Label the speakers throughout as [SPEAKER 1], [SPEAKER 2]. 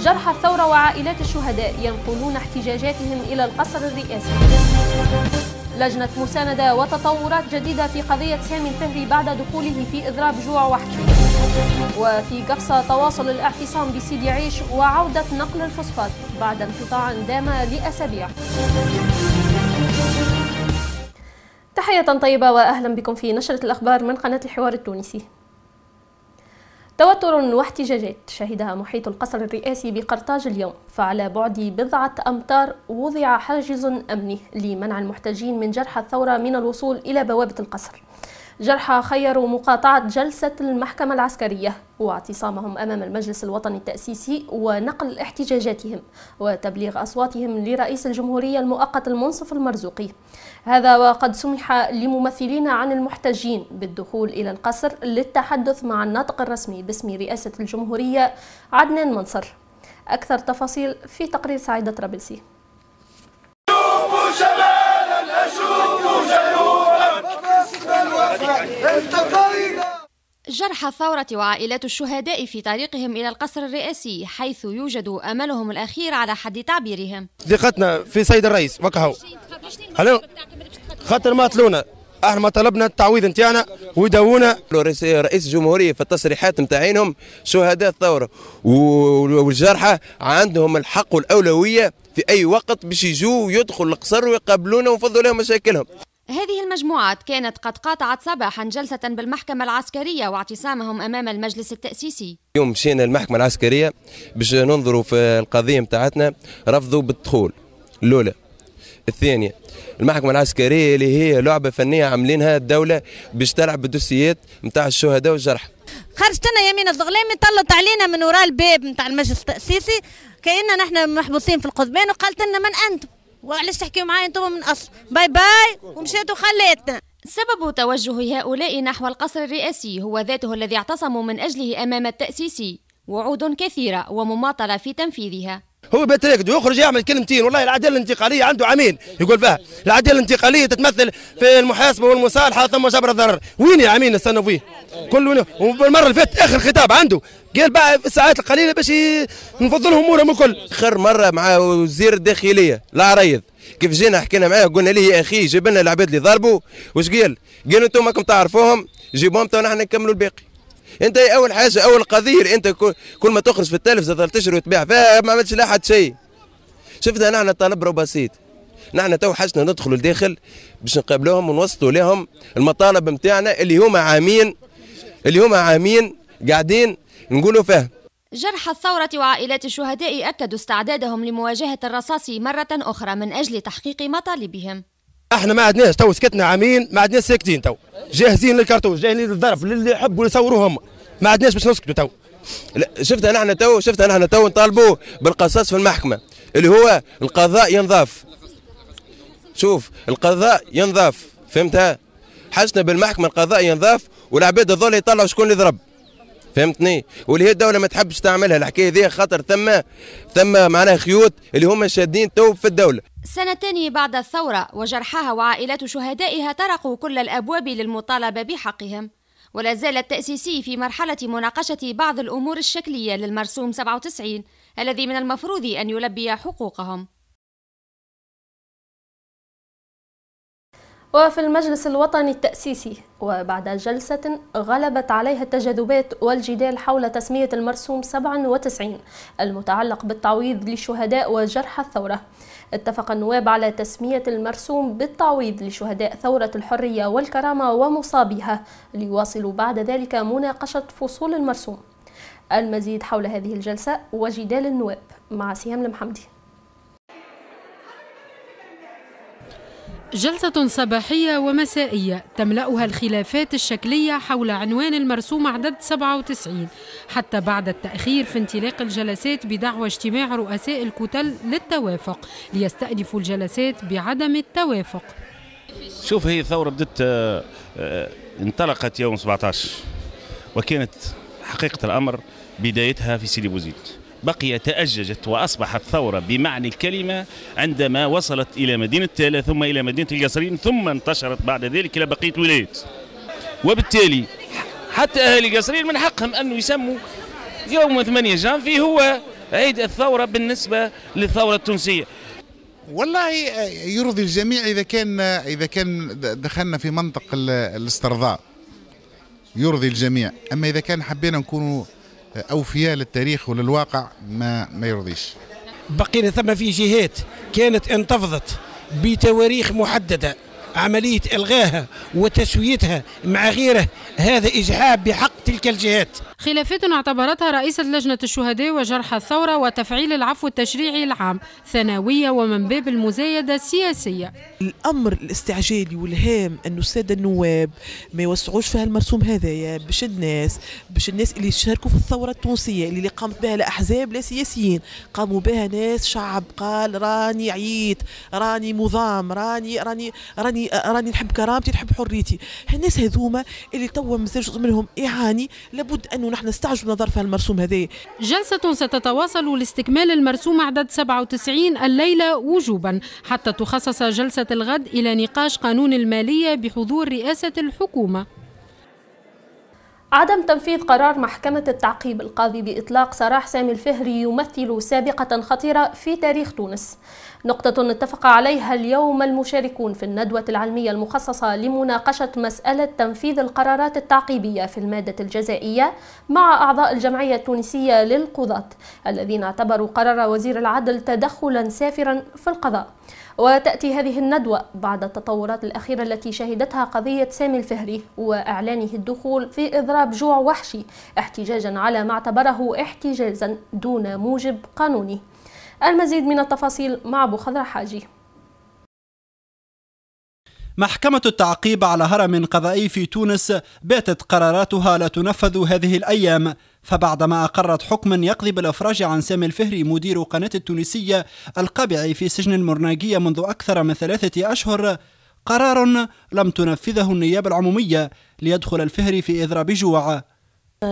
[SPEAKER 1] جرحى الثورة وعائلات الشهداء ينقلون احتجاجاتهم إلى القصر الرئاسي لجنة مساندة وتطورات جديدة في قضية سامي الفهري بعد دخوله في إضراب جوع وحشي وفي قفصة تواصل الاعتصام بسيدي عيش وعودة نقل الفصفات بعد انقطاع دام لأسابيع تحية طيبة وأهلا بكم في نشرة الأخبار من قناة الحوار التونسي توتر واحتجاجات شهدها محيط القصر الرئاسي بقرطاج اليوم فعلى بعد بضعة أمتار وضع حاجز أمني لمنع المحتجين من جرح الثورة من الوصول إلى بوابة القصر جرحى خيروا مقاطعة جلسة المحكمة العسكرية واعتصامهم أمام المجلس الوطني التأسيسي ونقل احتجاجاتهم وتبليغ أصواتهم لرئيس الجمهورية المؤقت المنصف المرزوقي هذا وقد سمح لممثلين عن المحتجين بالدخول إلى القصر للتحدث مع الناطق الرسمي باسم رئاسة الجمهورية عدنان منصر أكثر تفاصيل في تقرير سعيدة طرابلسي
[SPEAKER 2] جرح الثورة وعائلات الشهداء في طريقهم إلى القصر الرئاسي حيث يوجد أملهم الأخير على حد تعبيرهم
[SPEAKER 3] ثقتنا في
[SPEAKER 4] سيد الرئيس وكهو خاطر ما طلونا احنا ما طلبنا التعويض نتاعنا ودونا رئيس الجمهوريه في التصريحات نتاعينهم شهداء الثوره والجرحى عندهم الحق والاولويه في اي وقت باش يجوا ويدخلوا القصر ويقابلونا ونفضوا لهم مشاكلهم
[SPEAKER 2] هذه المجموعات كانت قد قاطعت صباحا جلسة بالمحكمة العسكرية واعتصامهم أمام المجلس التأسيسي
[SPEAKER 4] يوم مشينا المحكمة العسكرية باش ننظروا في القضية متاعتنا رفضوا بالدخول الأولى الثانية المحكمة العسكرية اللي هي لعبة فنية عاملينها الدولة باش تلعب بالدوسيات متاع الشهداء والجرحى
[SPEAKER 5] خرجت انا يمين الظلامي طلت علينا من وراء الباب نتاع المجلس التأسيسي كأننا نحن محبوسين في القضبان وقالت لنا من أنتم
[SPEAKER 2] وعلاش تحكيوا معايا انتم من اصل باي باي ومشيت وخليتنا سبب توجه هؤلاء نحو القصر الرئاسي هو ذاته الذي اعتصموا من اجله امام التاسيسي وعود كثيره ومماطله في تنفيذها
[SPEAKER 4] هو بيتريك يخرج يعمل كلمتين والله العداله الانتقاليه عنده عامين يقول فيها العداله الانتقاليه تتمثل في المحاسبه والمصالحه ثم جبر الضرر وين يا عامين استنوا فيه كل والمره اللي فاتت اخر خطاب عنده قال بقى في الساعات القليله باش نفضلهم امورهم الكل اخر مره مع وزير الداخليه العريض كيف جينا حكينا معاه قلنا ليه يا اخي جيب لنا العباد اللي ضربوا واش قال؟ قال انتم ماكم تعرفوهم جيبوهم تو نحن نكملوا الباقي انت اول حاجه اول قضيه انت كل ما تخرج في التلفزه تشري وتبيع فيها ما عملتش لا حد شيء شفنا نحن طلب بسيط نحن تو حاجتنا ندخلوا لداخل باش نقابلوهم ونوصلوا لهم المطالب نتاعنا اللي هما عامين اللي هما عامين قاعدين نقولوا فيها
[SPEAKER 2] جرحى الثورة وعائلات الشهداء أكدوا استعدادهم لمواجهة الرصاص مرة أخرى من أجل تحقيق مطالبهم
[SPEAKER 4] احنا ما عدناش تو سكتنا عامين ما عدناش ساكتين تو جاهزين للكرتوج جاهزين للضرب للي يحبوا يصوروا هم ما عدناش باش نسكتوا تو شفتها نحن تو شفتها نحن تو نطالبوا بالقصاص في المحكمه اللي هو القضاء ينضاف شوف القضاء ينضاف فهمتها حاجتنا بالمحكمه القضاء ينضاف والعباد هذول يطلعوا شكون اللي ضرب فهمتني واللي هي الدوله ما تحبش تعملها الحكايه ذي خاطر ثم ثم معناها خيوط اللي هما شادين تو في الدوله
[SPEAKER 2] سنتين بعد الثوره وجرحاها وعائلات شهدائها طرقوا كل الابواب للمطالبه بحقهم ولا زال التأسيسي في مرحلة مناقشة بعض الأمور الشكلية للمرسوم 97 الذي من المفروض أن يلبي حقوقهم
[SPEAKER 1] وفي المجلس الوطني التأسيسي وبعد جلسة غلبت عليها التجاذبات والجدال حول تسمية المرسوم 97 المتعلق بالتعويض لشهداء وجرحى الثورة اتفق النواب على تسمية المرسوم بالتعويض لشهداء ثورة الحرية والكرامة ومصابيها ليواصلوا بعد ذلك مناقشة فصول المرسوم المزيد حول هذه الجلسة وجدال النواب مع سيام المحمدي
[SPEAKER 6] جلسة صباحية ومسائية تملأها الخلافات الشكلية حول عنوان المرسوم عدد 97 حتى بعد التأخير في انطلاق الجلسات بدعوى اجتماع رؤساء الكتل للتوافق ليستأنفوا الجلسات بعدم التوافق
[SPEAKER 7] شوف هي الثورة بدت آه، آه، انطلقت يوم 17 وكانت حقيقة الأمر بدايتها في سيدي بوزيد بقي تأججت وأصبحت ثورة بمعنى الكلمة عندما وصلت إلى مدينة تالا ثم إلى مدينة القصرين ثم انتشرت بعد ذلك إلى بقية الولايات وبالتالي حتى أهل القصرين من حقهم أنه يسموا يوم 8 جانفي هو عيد الثورة بالنسبة للثورة التونسية والله آه، يرضي الجميع إذا كان آه، إذا كان دخلنا في منطق الاسترضاء يرضي الجميع أما إذا كان حبينا نكونوا اوفياء للتاريخ وللواقع ما ما يرضيش بقينا ثم في جهات كانت انتفضت
[SPEAKER 8] بتواريخ محدده عملية إلغائها وتسويتها مع غيره هذا إجحاف بحق تلك الجهات
[SPEAKER 6] خلافات اعتبرتها رئيسة لجنة الشهداء وجرحى الثورة وتفعيل العفو التشريعي العام ثانوية ومن باب المزايدة السياسية
[SPEAKER 9] الأمر الاستعجالي والهام أن السادة النواب ما يوسعوش في هالمرسوم هذايا باش الناس باش الناس اللي شاركوا في الثورة التونسية اللي قامت بها لا أحزاب لا سياسيين قاموا بها ناس شعب قال راني عييت راني مضام راني راني راني راني راني نحب كرامتي نحب حريتي الناس هذوما
[SPEAKER 6] اللي توا مازال جزء منهم يعاني لابد انه نحن نستعجل نظر في المرسوم هذايا جلسة ستتواصل لاستكمال المرسوم عدد 97 الليلة وجوبا حتى تخصص جلسة الغد إلى نقاش قانون المالية بحضور رئاسة الحكومة
[SPEAKER 1] عدم تنفيذ قرار محكمة التعقيب القاضي بإطلاق سراح سامي الفهري يمثل سابقة خطيرة في تاريخ تونس نقطة اتفق عليها اليوم المشاركون في الندوة العلمية المخصصة لمناقشة مسألة تنفيذ القرارات التعقيبية في المادة الجزائية مع أعضاء الجمعية التونسية للقضاة الذين اعتبروا قرار وزير العدل تدخلا سافرا في القضاء وتأتي هذه الندوة بعد التطورات الأخيرة التي شهدتها قضية سامي الفهري وإعلانه الدخول في إضراب جوع وحشي احتجاجا على ما اعتبره احتجازا دون موجب قانوني المزيد من التفاصيل مع أبو خضر حاجي
[SPEAKER 10] محكمة التعقيب على هرم قضائي في تونس باتت قراراتها لا تنفذ هذه الأيام فبعدما أقرت حكما يقضي بالإفراج عن سامي الفهري مدير قناة التونسية القابع في سجن المرناقية منذ أكثر من ثلاثة أشهر قرار لم تنفذه النيابة العمومية ليدخل الفهري في إضراب جوع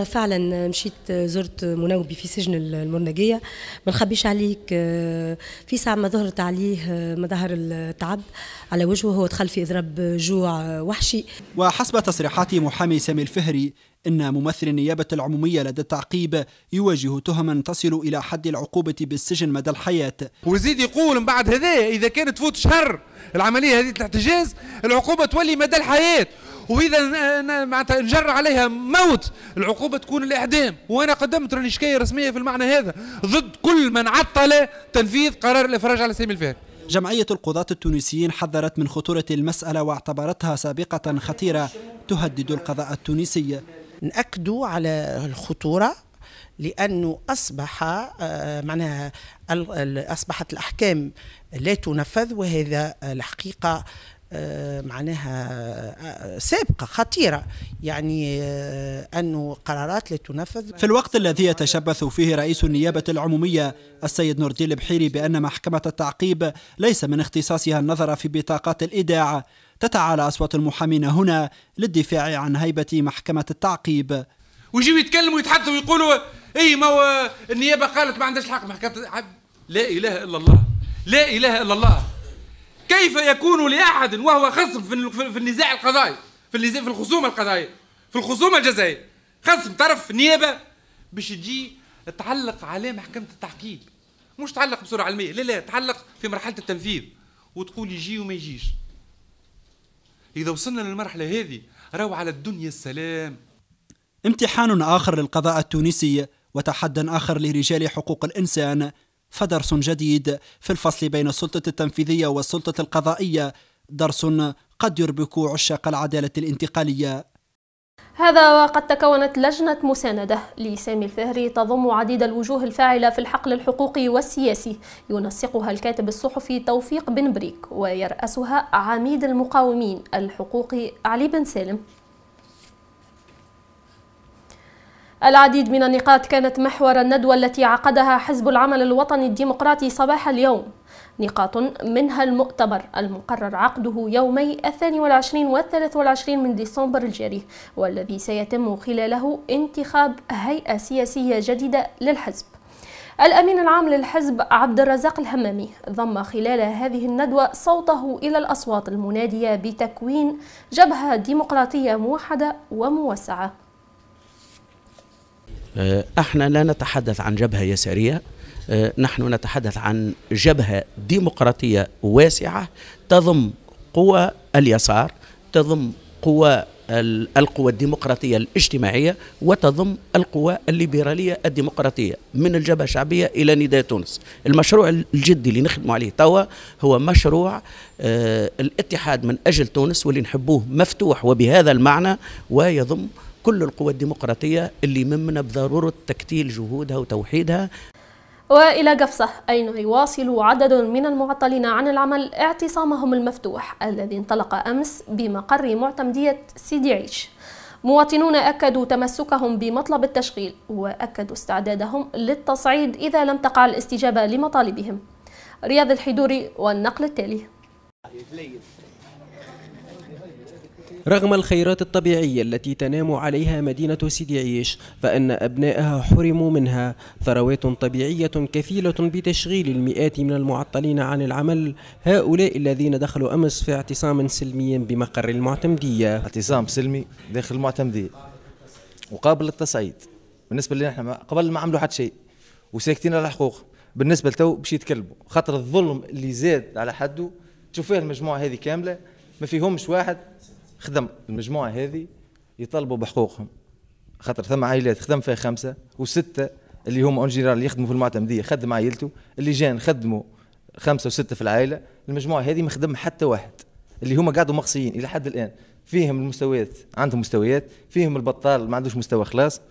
[SPEAKER 5] فعلا مشيت زرت منوبي في سجن المرنقيه ما نخبيش عليك آه، في ساعه ما ظهرت عليه آه، مظاهر التعب على وجهه هو دخل في اضراب جوع وحشي وحسب تصريحات
[SPEAKER 10] محامي سامي الفهري ان ممثل النيابه العموميه لدى التعقيب يواجه تهما تصل الى حد العقوبه بالسجن مدى الحياه
[SPEAKER 11] ويزيد يقول من بعد هذا اذا كانت تفوت شهر العمليه هذه الاحتجاز العقوبه تولي مدى الحياه واذا معناتها نجر عليها موت العقوبه تكون الاعدام وانا قدمت راني شكايه رسميه في المعنى هذا ضد كل من عطل تنفيذ قرار الافراج على سامي الفهد جمعية
[SPEAKER 10] القضاة التونسيين حذرت من خطورة المسألة واعتبرتها سابقة خطيرة تهدد القضاء التونسي نأكدوا على الخطورة لأنه
[SPEAKER 9] أصبح آه، معناها أصبحت الأحكام لا تنفذ وهذا الحقيقة آه، معناها آه، سابقة خطيرة يعني آه، أنه قرارات لا تنفذ
[SPEAKER 10] في الوقت الذي يتشبث فيه رئيس النيابة العمومية السيد نور الدين البحيري بأن محكمة التعقيب ليس من اختصاصها النظر في بطاقات الإيداع تتعالى أصوات المحامين هنا للدفاع عن هيبة محكمة التعقيب
[SPEAKER 11] ويجيو يتكلموا ويتحدثوا ويقولوا اي ما النيابه قالت ما عندهاش الحق محكمه لا اله الا الله لا اله الا الله كيف يكون لأحد وهو خصم في النزاع القضائي في النزاع في الخصومة القضائية في الخصومة الجزائية خصم طرف نيابة باش تجي تعلق عليه محكمة التعقيب مش تعلق بصورة علمية لا لا تعلق في مرحلة التنفيذ وتقول يجي وما يجيش إذا وصلنا للمرحلة هذه راهو على الدنيا السلام
[SPEAKER 10] امتحان آخر للقضاء التونسي وتحد آخر لرجال حقوق الإنسان فدرس جديد في الفصل بين السلطة التنفيذية والسلطة القضائية درس قد يربك عشاق العدالة الانتقالية
[SPEAKER 1] هذا وقد تكونت لجنة مساندة لسامي الفهري تضم عديد الوجوه الفاعلة في الحقل الحقوقي والسياسي ينسقها الكاتب الصحفي توفيق بن بريك ويرأسها عميد المقاومين الحقوقي علي بن سالم العديد من النقاط كانت محور الندوة التي عقدها حزب العمل الوطني الديمقراطي صباح اليوم نقاط منها المؤتمر المقرر عقده يومي الثاني والعشرين والثلاث والعشرين من ديسمبر الجاري والذي سيتم خلاله انتخاب هيئة سياسية جديدة للحزب الأمين العام للحزب عبد الرزاق الهمامي ضم خلال هذه الندوة صوته إلى الأصوات المنادية بتكوين جبهة ديمقراطية موحدة وموسعة
[SPEAKER 9] آه، احنا لا نتحدث عن جبهه يساريه آه، نحن نتحدث عن جبهه ديمقراطيه واسعه تضم قوى اليسار تضم قوى القوى الديمقراطية الاجتماعية وتضم القوى الليبرالية الديمقراطية من الجبهة الشعبية إلى نداء تونس المشروع الجدي اللي نخدموا عليه توا هو مشروع آه الاتحاد من أجل تونس واللي نحبوه مفتوح وبهذا المعنى ويضم كل القوى الديمقراطية اللي يممنا بضرورة تكتيل جهودها وتوحيدها
[SPEAKER 1] وإلى قفصة أين يواصل عدد من المعطلين عن العمل اعتصامهم المفتوح الذي انطلق أمس بمقر معتمدية سيدي عيش مواطنون أكدوا تمسكهم بمطلب التشغيل وأكدوا استعدادهم للتصعيد إذا لم تقع الاستجابة لمطالبهم رياض الحيدوري والنقل التالي
[SPEAKER 8] رغم
[SPEAKER 9] الخيرات الطبيعية التي تنام عليها مدينة سيدي عيش فإن أبنائها حرموا منها ثروات طبيعية كفيلة بتشغيل المئات من المعطلين عن العمل هؤلاء الذين دخلوا أمس في اعتصام سلمي بمقر المعتمدية اعتصام سلمي
[SPEAKER 4] داخل المعتمدية وقابل للتصعيد بالنسبة لنا احنا قبل ما عملوا حتى شيء وساكتين على الحقوق بالنسبة لتو باش يتكلموا خاطر الظلم اللي زاد على حده تشوف فيه المجموعة هذه كاملة ما فيهمش واحد خدم المجموعه هذه يطالبوا بحقوقهم خاطر ثم عائلات خدم فيها خمسه وسته اللي هم اون جيرال يخدموا في المعتمديه خدم عائلته اللي جان خدموا خمسه وسته في العائله المجموعه هذه ما خدم حتى واحد اللي هما قاعدوا مقصيين الى حد الان فيهم المستويات عندهم مستويات فيهم البطال ما عندوش مستوى خلاص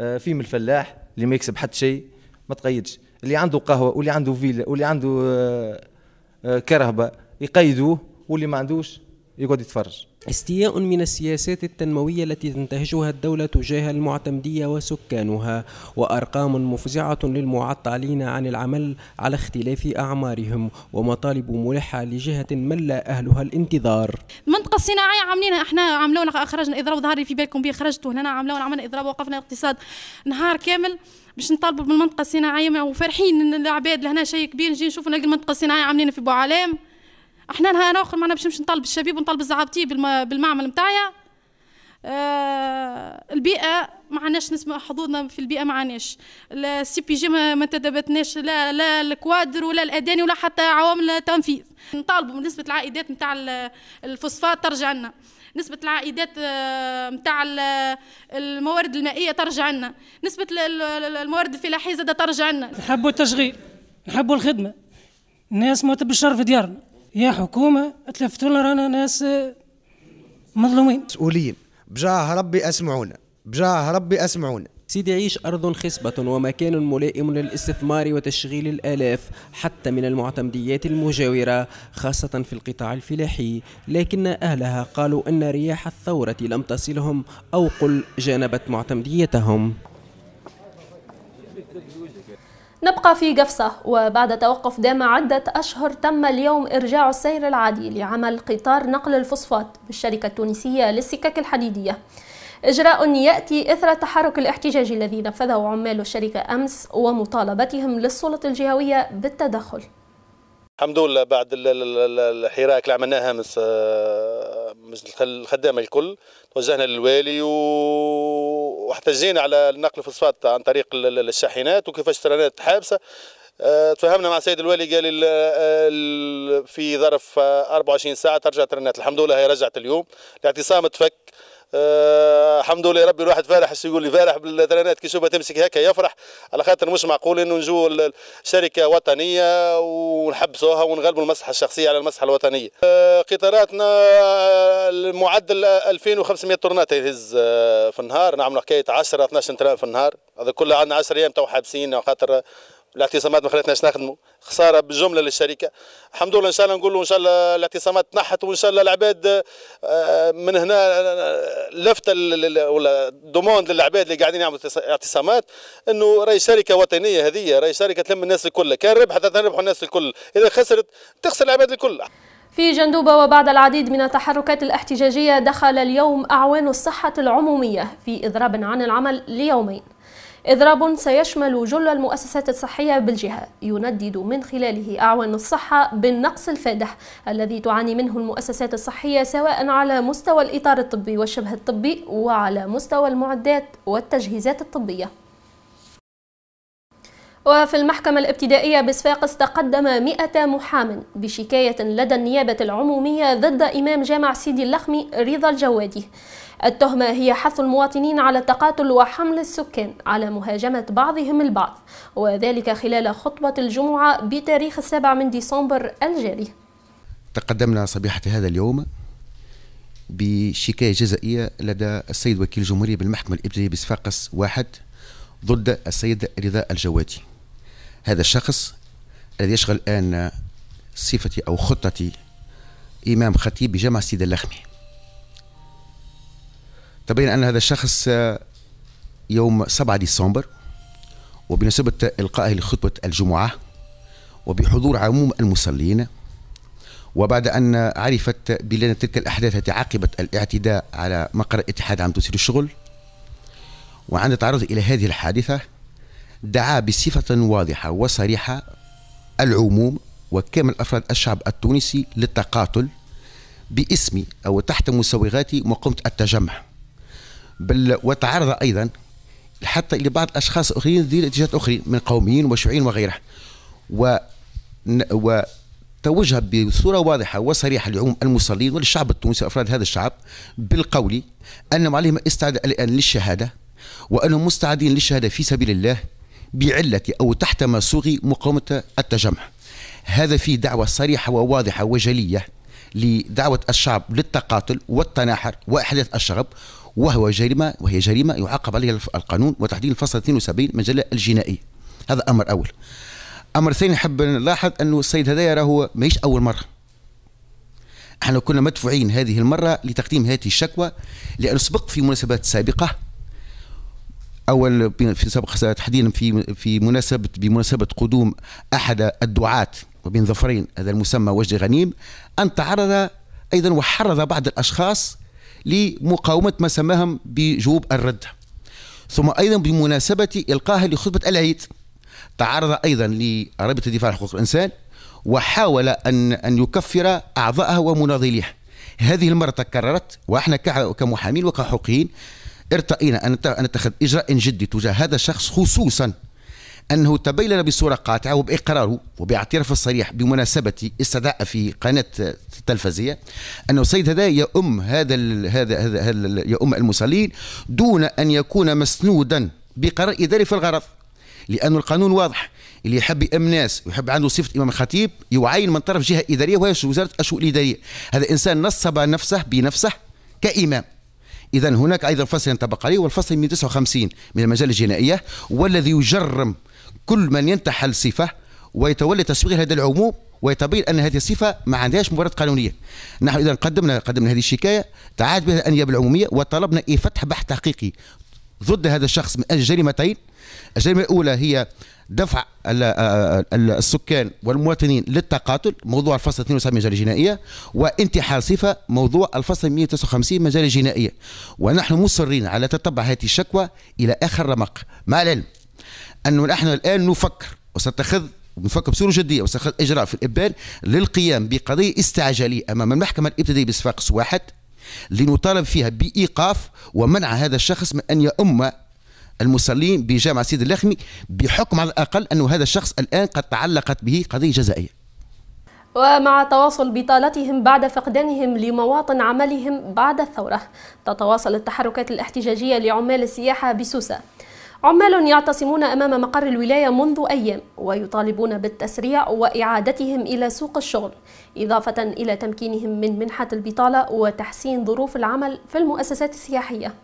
[SPEAKER 4] آه، فيهم الفلاح اللي ما يكسب حتى شيء ما تقيدش اللي عنده قهوه واللي عنده فيلا واللي عنده آه، آه، كرهبه يقيدوه واللي ما عندوش يقعد يتفرج استياء من السياسات التنموية
[SPEAKER 9] التي تنتهجها الدولة تجاه المعتمدية وسكانها وأرقام مفزعة للمعطلين عن العمل على اختلاف أعمارهم ومطالب ملحة لجهة مل أهلها الانتظار
[SPEAKER 1] المنطقة الصناعية عاملينها احنا عاملون خرجنا إضراب ظهري في بالكم بي خرجتوا هنا عاملون عملنا إضراب وقفنا الاقتصاد نهار كامل باش نطالبوا بالمنطقة الصناعية وفرحين العباد لهنا شيء كبير نجي نشوف نلقى المنطقة الصناعية عاملينها في بو علام احنا نهار اخر معنا باش نمشي نطالب الشبيب ونطالب الزعابتي بالمعمل نتاعي آه البيئه ما عندناش نسمع حظوظنا في البيئه ما عندناش السي بي جي ما تدبتناش لا لا الكوادر ولا الاداني ولا حتى عوامل التنفيذ نطالبوا نسبه العائدات نتاع الفوسفات ترجع لنا نسبة العائدات نتاع آه، الموارد المائية ترجع لنا نسبة الموارد الفلاحية زادة ترجع لنا
[SPEAKER 6] نحبوا التشغيل نحبوا الخدمة الناس ما تبشر في ديارنا يا حكومه تلفتوا لنا رانا ناس آه، مظلومين مسؤولين بجاه
[SPEAKER 9] ربي اسمعونا بجاه ربي اسمعونا سيدي عيش أرض خصبة ومكان ملائم للاستثمار وتشغيل الآلاف حتى من المعتمديات المجاورة خاصة في القطاع الفلاحي لكن أهلها قالوا أن رياح الثورة لم تصلهم أو قل جانبت معتمديتهم
[SPEAKER 1] نبقى في قفصة وبعد توقف دام عدة أشهر تم اليوم إرجاع السير العادي لعمل قطار نقل الفوسفات بالشركة التونسية للسكك الحديدية إجراء يأتي إثر التحرك الاحتجاجي الذي نفذه عمال الشركة أمس ومطالبتهم للسلطة الجهوية بالتدخل
[SPEAKER 3] الحمد لله بعد الحراك اللي عملناها مس مس الخدامه الكل توجهنا للوالي واحتجينا على نقل الفوسفات عن طريق الشاحنات وكيفاش ترانات حابسه آه، تفاهمنا مع السيد الوالي قال في ظرف 24 آه، ساعه ترجع ترنات الحمد لله هي رجعت اليوم الاعتصام تفك آه، الحمد لله ربي الواحد فارح يقول لي فارح بالترانات كي تمسك هكا يفرح على خاطر مش معقول انه نجوا شركه وطنيه ونحبسوها ونغلبوا المسحه الشخصيه على المسحه الوطنيه آه، قطاراتنا آه، المعدل 2500 طرنات يهز في النهار نعملوا حكايه 10 12 طرنات في النهار هذا كله عندنا 10 ايام تو حابسين خاطر الاعتصامات ما خلتناش نخدموا خساره بالجمله للشركه الحمد لله ان شاء الله نقولوا ان شاء الله الاعتصامات تنحت وان شاء الله العباد آه، من هنا آه، لفت ولا دوموند للعباد اللي قاعدين يعملوا اعتصامات انه راي شركه وطنيه هذه راي شركه تلم الناس الكل كان ربحت تربح الناس الكل اذا خسرت تخسر العباد الكل
[SPEAKER 1] في جندوبة وبعد العديد من التحركات الاحتجاجية دخل اليوم أعوان الصحة العمومية في إضراب عن العمل ليومين إضراب سيشمل جل المؤسسات الصحية بالجهة يندد من خلاله أعوان الصحة بالنقص الفادح الذي تعاني منه المؤسسات الصحية سواء على مستوى الإطار الطبي والشبه الطبي وعلى مستوى المعدات والتجهيزات الطبية وفي المحكمة الابتدائية بصفاقس تقدم 100 محام بشكاية لدى النيابة العمومية ضد إمام جامع سيدي اللخمي رضا الجوادي التهمة هي حث المواطنين على التقاتل وحمل السكان على مهاجمة بعضهم البعض وذلك خلال خطبة الجمعة بتاريخ السابع من ديسمبر الجاري
[SPEAKER 7] تقدمنا صبيحة هذا اليوم بشكاية جزائية لدى السيد وكيل الجمهورية بالمحكمة الإبتدائية بصفاقس واحد ضد السيد رضا الجواتي هذا الشخص الذي يشغل الآن صفتي أو خطتي إمام خطيب بجامعة سيد اللخمي تبين أن هذا الشخص يوم 7 ديسمبر وبمناسبة إلقائه لخطبة الجمعة وبحضور عموم المصلين وبعد أن عرفت بلنا تلك الأحداث التي عقبت الاعتداء على مقر اتحاد عام تسير الشغل وعند تعرض إلى هذه الحادثة دعا بصفة واضحة وصريحة العموم وكامل أفراد الشعب التونسي للتقاتل باسم أو تحت مسوغاتي مقومة التجمع بل وتعرض ايضا حتى لبعض اشخاص اخرين ذي اتجاهات اخرين من قوميين وشيوعيين وغيره و وتوجه بصوره واضحه وصريحه لعموم المصلين وللشعب التونسي وافراد هذا الشعب بالقول انهم عليهم استعداد الان للشهاده وانهم مستعدين للشهاده في سبيل الله بعله او تحت ما صغي مقاومه التجمع. هذا في دعوه صريحه وواضحه وجليه لدعوه الشعب للتقاتل والتناحر واحداث الشغب وهو جريمة وهي جريمة يعاقب عليها القانون وتحديد الفصل 72 من الجلة الجنائية هذا أمر أول أمر ثاني نحب نلاحظ أنه السيد هذايا راهو ماهيش أول مرة احنا كنا مدفوعين هذه المرة لتقديم هذه الشكوى لان سبق في مناسبات سابقة أول في سابق تحديدا في في مناسبة بمناسبة قدوم أحد الدعاة وبين ظفرين هذا المسمى وجد غنيم أن تعرض أيضا وحرض بعض الأشخاص لمقاومة ما سماهم بجوب الرد ثم أيضا بمناسبة إلقائها لخطبة العيد تعرض أيضا لرابطة الدفاع عن حقوق الإنسان وحاول أن أن يكفر أعضائها ومناضليها هذه المرة تكررت وإحنا كمحامين وكحقوقيين ارتئينا أن نتخذ إجراء جدي تجاه هذا الشخص خصوصا أنه تبين بصورة قاطعة وبإقراره وباعترافه الصريح بمناسبة استدعاء في قناة تلفزية أنه السيد هذا يؤم هذا الـ هذا هذا, هذا يؤم المصلين دون أن يكون مسنودا بقرار إداري في الغرض لأن القانون واضح اللي يحب يأم ناس ويحب عنده صفة إمام خطيب يعين من طرف جهة إدارية وهي وزارة الشؤون الإدارية هذا إنسان نصب نفسه بنفسه كإمام إذا هناك أيضا فصل ينطبق عليه والفصل 159 من المجال الجنائية والذي يجرم كل من ينتحل صفة ويتولى تصوير هذا العموم ويتبين ان هذه الصفه ما عندهاش مبررات قانونيه. نحن اذا قدمنا قدمنا هذه الشكايه تعاد بها الانياب العموميه وطلبنا فتح بحث تحقيقي ضد هذا الشخص من اجل جريمتين. الجريمه الاولى هي دفع السكان والمواطنين للتقاتل موضوع الفصل 72 مجال الجنائيه وانتحال صفه موضوع الفصل 159 مجال الجنائيه ونحن مصرين على تتبع هذه الشكوى الى اخر رمق مع العلم أنه نحن الآن نفكر وستتخذ بنفكر بصوره جديه وستتخذ اجراء في الابان للقيام بقضيه استعجاليه امام المحكمه الابتدائيه بصفاقس واحد لنطالب فيها بايقاف ومنع هذا الشخص من ان يؤم المصلين بجامع سيد اللخمي بحكم على الاقل انه هذا الشخص الان قد تعلقت به قضيه جزائيه.
[SPEAKER 1] ومع تواصل بطالتهم بعد فقدانهم لمواطن عملهم بعد الثورة تتواصل التحركات الاحتجاجية لعمال السياحة بسوسة عمال يعتصمون أمام مقر الولاية منذ أيام ويطالبون بالتسريع وإعادتهم إلى سوق الشغل إضافة إلى تمكينهم من منحة البطالة وتحسين ظروف العمل في المؤسسات السياحية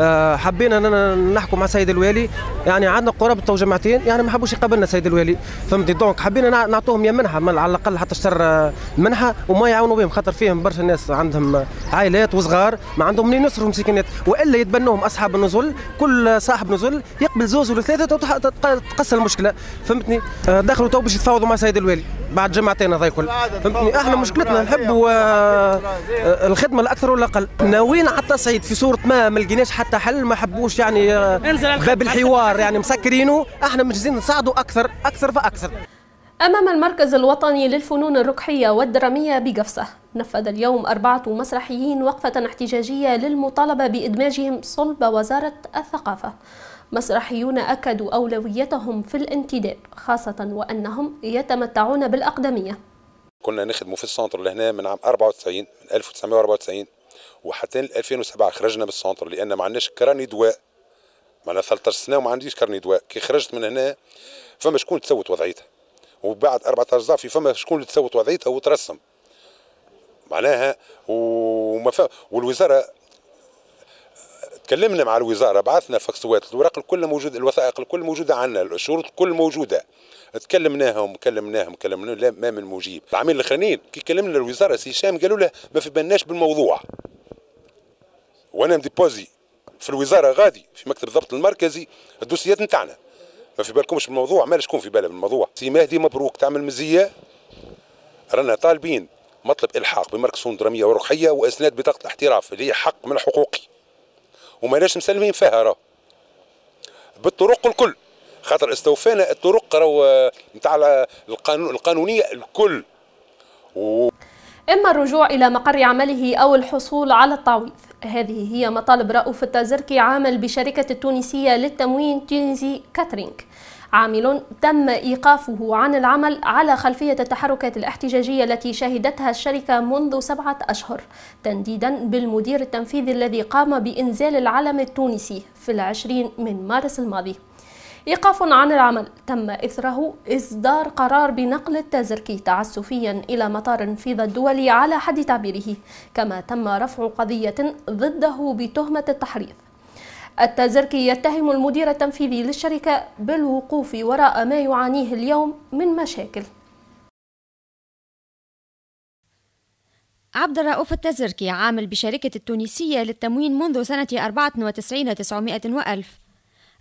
[SPEAKER 9] آه، حبينا اننا نحكم مع السيد الوالي يعني عندنا قرابه تو جمعتين يعني ما حبوش يقابلنا السيد الوالي فهمتي دونك حبينا نعطوهم يا منحه من على الاقل حتى شر آه، منحه وما يعاونوا بهم خاطر فيهم برشا ناس عندهم عائلات وصغار ما عندهم منين يصرفوا مسكينات والا يتبنوهم اصحاب النزل كل صاحب نزل يقبل زوز ولا ثلاثه تقص المشكله فهمتني آه، دخلوا تو باش يتفاوضوا مع السيد الوالي بعد جمعتين هذا الكل فهمتني احنا مشكلتنا نحبوا آه، آه، الخدمه الاكثر ولا الاقل ناويين على التصعيد في صوره ما ما لقيناش حتى حل ما حبوش يعني آه، باب الحوار يعني مسكرينه احنا مجهزين نساعدوا اكثر اكثر فاكثر
[SPEAKER 1] أمام المركز الوطني للفنون الركحية والدرامية بقفصة نفذ اليوم أربعة مسرحيين وقفة احتجاجية للمطالبة بإدماجهم صلب وزارة الثقافة مسرحيون أكدوا أولويتهم في الانتداب خاصة وأنهم يتمتعون بالأقدمية
[SPEAKER 11] كنا نخدموا في السنتر لهنا من عام 94 من 1994 وحتى 2007 خرجنا من السنتر لأن ما عندناش كراني دواء معنا 13 سنه وما عنديش كراني دواء كي خرجت من هنا فما شكون تسوت وضعيتها وبعد 14 ضعفي فما شكون تسوت وضعيتها وترسم معناها وما والوزاره تكلمنا مع الوزاره بعثنا فاكسوات الاوراق الكل موجود الوثائق الكل موجوده عندنا الشروط الكل موجوده تكلمناهم كلمناهم كلمنا لا ما من مجيب العميل الاخرين كي كلمنا الوزاره سي هشام قالوا له ما في بالناش بالموضوع وانا مديبوزي في الوزاره غادي في مكتب الضبط المركزي الدوسيات نتاعنا ما في بالكمش بالموضوع ما شكون في باله بالموضوع سي مهدي مبروك تعمل مزيه رانا طالبين مطلب الحاق بمركز دراميه وروحيه واسناد بطاقه الاحتراف اللي هي حق من حقوقي ناش مسلمين فيها راه بالطرق الكل خاطر استوفانا الطرق راهو آه، نتاع القانون القانونيه الكل و...
[SPEAKER 1] إما الرجوع إلى مقر عمله أو الحصول على التعويض هذه هي مطالب رؤوف التازركي عامل بشركة التونسية للتموين تونسي كاترينج عامل تم إيقافه عن العمل على خلفية التحركات الاحتجاجية التي شهدتها الشركة منذ سبعة أشهر تنديدا بالمدير التنفيذي الذي قام بإنزال العلم التونسي في العشرين من مارس الماضي إيقاف عن العمل تم إثره إصدار قرار بنقل التازركي تعسفيا إلى مطار انفيض الدولي على حد تعبيره كما تم رفع قضية ضده بتهمة التحريض التازركي يتهم المدير التنفيذي للشركة بالوقوف وراء ما يعانيه اليوم من مشاكل
[SPEAKER 2] عبد الرؤوف التزركي عامل بشركة التونسية للتموين منذ سنة 94 900 وألف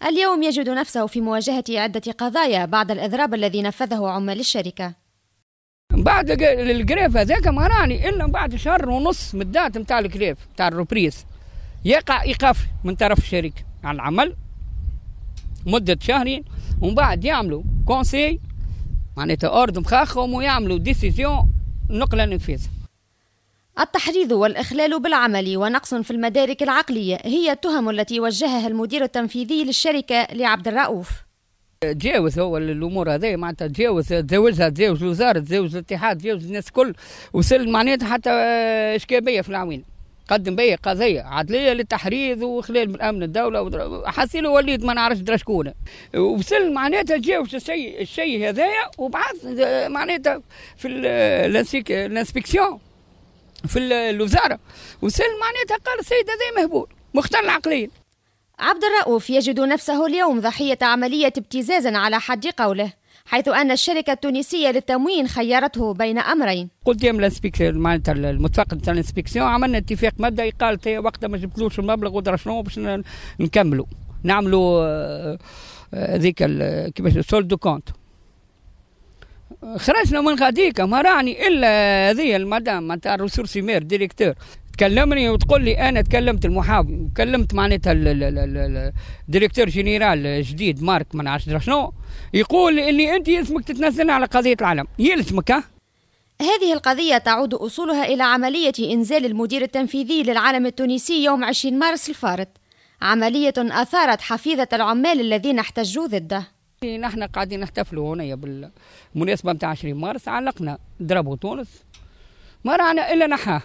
[SPEAKER 2] اليوم يجد نفسه في مواجهة عدة قضايا بعد الإضراب الذي نفذه عمال الشركة
[SPEAKER 12] بعد الجريف هذاك ما راني إلا بعد شهر ونص من الدات نتاع الجريف نتاع الروبريس يقع إيقاف من طرف الشركة على العمل مدة شهرين ومن بعد يعملوا كونسي معناتها أورد مخاخهم ويعملوا ديسيزيون نقلة نفيذ
[SPEAKER 2] التحريض والإخلال بالعمل ونقص في المدارك العقلية هي التهم التي وجهها المدير التنفيذي للشركة لعبد الرؤوف
[SPEAKER 12] تجاوز هو الامور هذه معناتها تجاوز تجاوزها تجاوز الوزاره تجاوز الاتحاد تجاوز الناس الكل وصل معناتها حتى آه، اشكاليه في العوين قدم بيا قضية عدلية للتحريض وخلال من أمن الدولة حسيلة وليد ما نعرفش درا شكون وبسل معناتها تجاوز الشيء الشيء هذايا وبعث معناتها في الانسبكسيون في الوزارة وسل معناتها قال السيد هذا مهبول مختل
[SPEAKER 2] عقليا عبد الرؤوف يجد نفسه اليوم ضحية عملية ابتزاز على حد قوله حيث أن الشركة التونسية للتموين خيرته بين أمرين
[SPEAKER 12] قدام الانسبكسيون معناتها المتفقد تاع الانسبكسيون عملنا اتفاق مبدئي قالت هي وقتها ما جبتلوش المبلغ ودرا شنو باش نكملوا نعملوا هذيك كيفاش سول دو كونت خرجنا من غاديك ما راني الا هذه المدام معناتها الريسورسي مير ديريكتور تكلمني وتقول لي انا تكلمت المحامي وكلمت معناتها الديريكتور جينيرال جديد مارك ما نعرفش شنو يقول اني انت اسمك تتنزلنا على قضيه العالم يلزمك ها هذه القضية تعود
[SPEAKER 2] أصولها إلى عملية إنزال المدير التنفيذي للعالم التونسي يوم 20 مارس الفارط عملية أثارت حفيظة العمال الذين احتجوا ضده
[SPEAKER 12] نحن قاعدين نحتفلوا هنا بالمناسبة متاع 20 مارس علقنا ضربوا تونس ما رانا إلا نحاه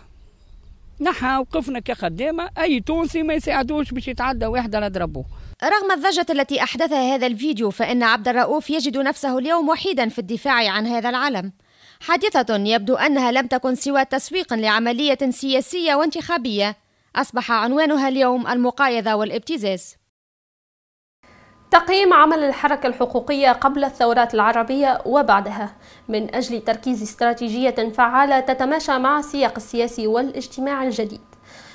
[SPEAKER 12] نحا وقفنا كخدامه اي تونسي ما يساعدوش باش يتعدى واحدة نضربوه رغم الضجة التي أحدثها هذا الفيديو فإن عبد الرؤوف
[SPEAKER 2] يجد نفسه اليوم وحيدا في الدفاع عن هذا العلم حادثة يبدو أنها لم تكن سوى تسويق لعملية سياسية وانتخابية أصبح عنوانها اليوم المقايضة
[SPEAKER 1] والابتزاز تقييم عمل الحركة الحقوقية قبل الثورات العربية وبعدها من أجل تركيز استراتيجية فعالة تتماشى مع السياق السياسي والاجتماعي الجديد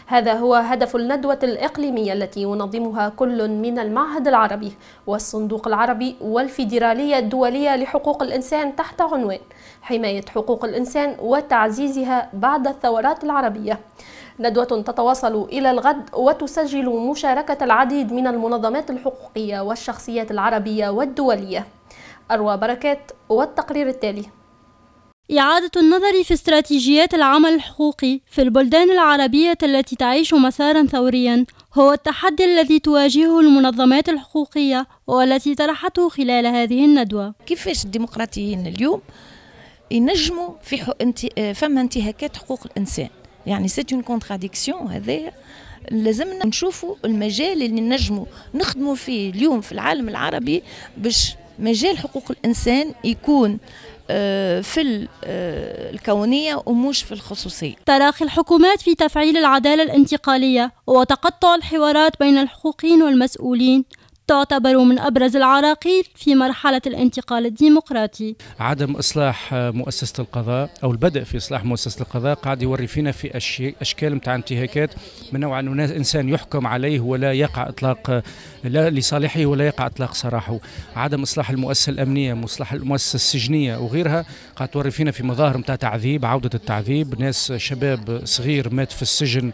[SPEAKER 1] هذا هو هدف الندوة الإقليمية التي ينظمها كل من المعهد العربي والصندوق العربي والفيدرالية الدولية لحقوق الإنسان تحت عنوان حماية حقوق الإنسان وتعزيزها بعد الثورات العربية ندوة تتواصل إلى الغد وتسجل مشاركة العديد من المنظمات الحقوقية والشخصيات العربية والدولية أروى بركات والتقرير التالي
[SPEAKER 5] إعادة النظر في استراتيجيات العمل الحقوقي في البلدان العربية التي تعيش مسارا ثوريا هو التحدي الذي تواجهه المنظمات الحقوقية والتي طرحته خلال هذه الندوة
[SPEAKER 1] كيفاش الديمقراطيين اليوم ينجموا في فما انتهاكات حقوق الإنسان يعني سيت اون كونتراديكسيون هذايا لازمنا نشوفوا المجال اللي نجموا نخدموا فيه اليوم في العالم العربي باش مجال
[SPEAKER 5] حقوق الانسان يكون آه، في آه، الكونية ومش في الخصوصية تراخي الحكومات في تفعيل العدالة الانتقالية وتقطع الحوارات بين الحقوقين والمسؤولين تعتبر من أبرز العراقيل في مرحلة الانتقال الديمقراطي
[SPEAKER 8] عدم إصلاح مؤسسة القضاء أو البدء في إصلاح مؤسسة القضاء قاعد يوري فينا في أشكال متاع انتهاكات من نوع أن إنسان يحكم عليه ولا يقع إطلاق لا لصالحه ولا يقع إطلاق سراحه عدم إصلاح المؤسسة الأمنية مصلح المؤسسة السجنية وغيرها قاعد توري فينا في مظاهر متاع تعذيب عودة التعذيب ناس شباب صغير مات في السجن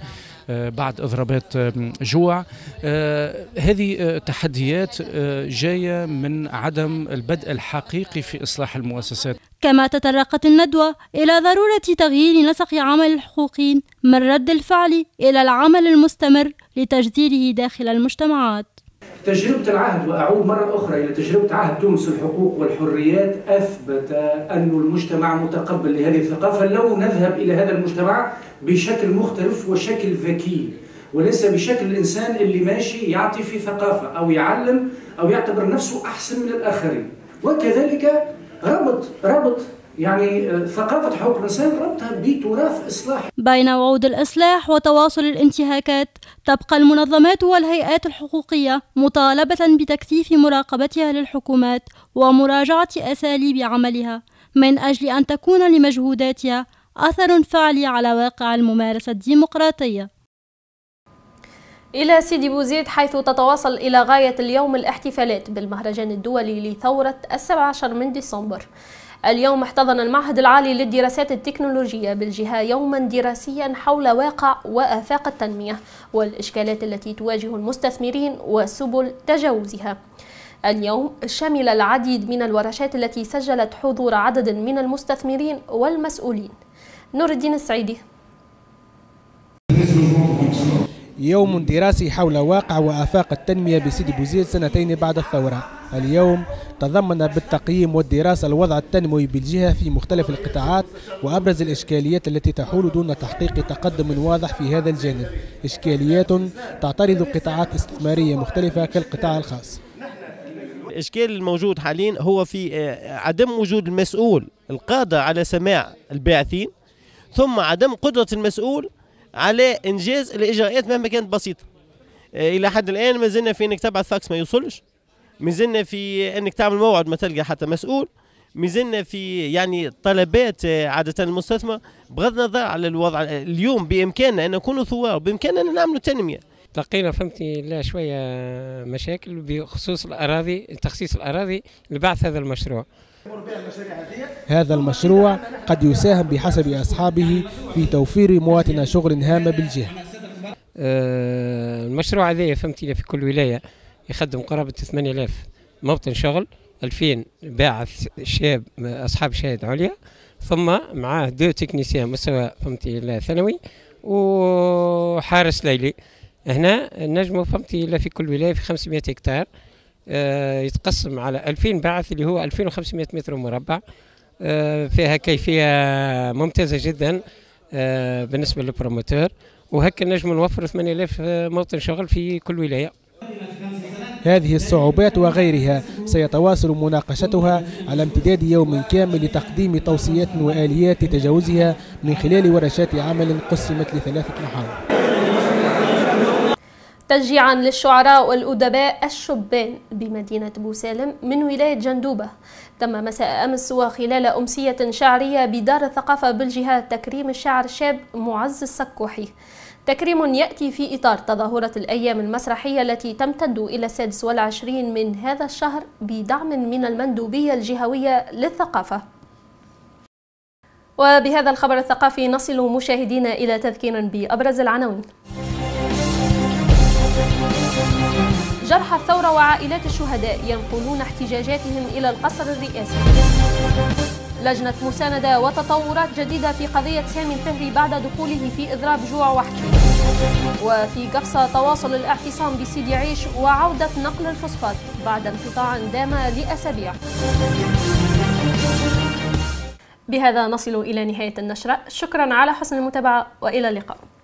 [SPEAKER 8] آه، بعد اضرابات آه، جوع آه، هذه تحديات جايه من عدم البدء الحقيقي في اصلاح المؤسسات
[SPEAKER 5] كما تطرقت الندوة إلى ضرورة تغيير نسق عمل الحقوقين من رد الفعل إلى العمل المستمر لتجديده داخل المجتمعات
[SPEAKER 8] تجربة العهد وأعود مرة أخرى إلى تجربة عهد تونس الحقوق والحريات أثبت أن المجتمع متقبل لهذه الثقافة لو نذهب إلى هذا المجتمع بشكل مختلف وشكل ذكي وليس بشكل الإنسان اللي
[SPEAKER 9] ماشي يعطي في ثقافة أو يعلم أو يعتبر نفسه أحسن من الآخرين وكذلك ربط ربط يعني آه، ثقافة حقوق الإنسان ربطها بتراث
[SPEAKER 5] إصلاحي بين وعود الإصلاح وتواصل الانتهاكات تبقى المنظمات والهيئات الحقوقية مطالبة بتكثيف مراقبتها للحكومات ومراجعة أساليب عملها من أجل أن تكون لمجهوداتها أثر فعلي على
[SPEAKER 1] واقع الممارسة
[SPEAKER 5] الديمقراطية
[SPEAKER 1] إلى سيدي بوزيد حيث تتواصل إلى غاية اليوم الاحتفالات بالمهرجان الدولي لثورة السبع عشر من ديسمبر اليوم احتضن المعهد العالي للدراسات التكنولوجية بالجهة يوما دراسيا حول واقع وآفاق التنمية والإشكالات التي تواجه المستثمرين وسبل تجاوزها اليوم شمل العديد من الورشات التي سجلت حضور عدد من المستثمرين والمسؤولين نور الدين السعيدي
[SPEAKER 8] يوم دراسي حول واقع وآفاق التنمية بسيدي بوزيد سنتين بعد الثورة اليوم تضمن بالتقييم والدراسة الوضع التنموي بالجهة في مختلف القطاعات وأبرز الإشكاليات التي تحول دون تحقيق تقدم واضح في هذا الجانب إشكاليات تعترض قطاعات استثمارية مختلفة كالقطاع الخاص
[SPEAKER 7] الإشكال الموجود حاليا هو في آه، عدم وجود المسؤول القادر على سماع الباعثين ثم عدم قدرة المسؤول على انجاز الاجراءات مهما كانت بسيطه آه، الى حد الان ما زلنا في انك تبعث فاكس ما يوصلش ما زلنا في انك تعمل موعد ما تلقى حتى مسؤول ما زلنا في يعني طلبات آه، عاده المستثمر بغض النظر
[SPEAKER 9] على الوضع اليوم بامكاننا ان نكون ثوار بامكاننا ان نعملوا تنميه تلقينا فهمتني لا شويه مشاكل بخصوص الاراضي تخصيص الاراضي لبعث هذا المشروع
[SPEAKER 8] هذا المشروع قد يساهم بحسب أصحابه في توفير مواطن شغل هام بالجهة
[SPEAKER 12] آه، المشروع
[SPEAKER 9] هذا فهمتني في كل ولاية يخدم قرابة 8000 موطن شغل 2000 باعث شاب أصحاب شهادة عليا ثم معاه دو تكنيسيان مستوى فهمتي ثانوي وحارس ليلي هنا نجموا فهمتي في كل ولاية في 500 هكتار آه، يتقسم على 2000 بعث اللي هو 2500 متر مربع آه، فيها كيفيه ممتازه جدا آه، بالنسبه للبروموتور وهكا نجم نوفر 8000 موطن شغل في كل ولايه
[SPEAKER 8] هذه الصعوبات وغيرها سيتواصل مناقشتها على امتداد يوم كامل لتقديم توصيات وآليات لتجاوزها من خلال ورشات عمل قسمت لثلاثة محاور
[SPEAKER 1] تشجيعا للشعراء والأدباء الشبان بمدينة بوسالم من ولاية جندوبة تم مساء أمس وخلال أمسية شعرية بدار الثقافة بالجهة تكريم الشاعر الشاب معز السكوحي تكريم يأتي في إطار تظاهرة الأيام المسرحية التي تمتد إلى السادس والعشرين من هذا الشهر بدعم من المندوبية الجهوية للثقافة وبهذا الخبر الثقافي نصل مشاهدينا إلى تذكير بأبرز العناوين جرحى الثورة وعائلات الشهداء ينقلون احتجاجاتهم إلى القصر الرئاسي لجنة مساندة وتطورات جديدة في قضية سامي الفهري بعد دخوله في إضراب جوع وحكي وفي قفصة تواصل الاعتصام بسيدي عيش وعودة نقل الفصفات بعد انقطاع دام لأسابيع بهذا نصل إلى نهاية النشرة شكرا على حسن المتابعة وإلى اللقاء